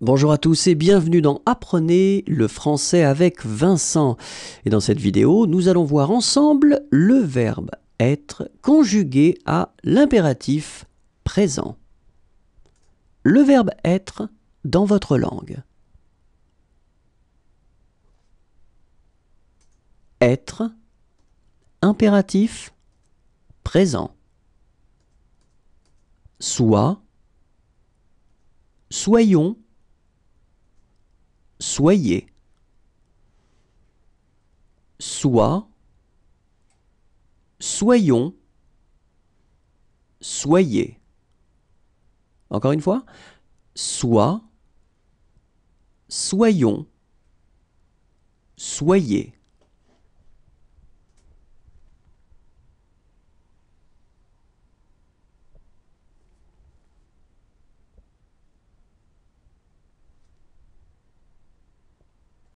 Bonjour à tous et bienvenue dans Apprenez le français avec Vincent. Et dans cette vidéo, nous allons voir ensemble le verbe être conjugué à l'impératif présent. Le verbe être dans votre langue. Être, impératif, présent. Soit, soyons, soyez. Soit, soyons, soyez. Encore une fois, soit, soyons, soyez.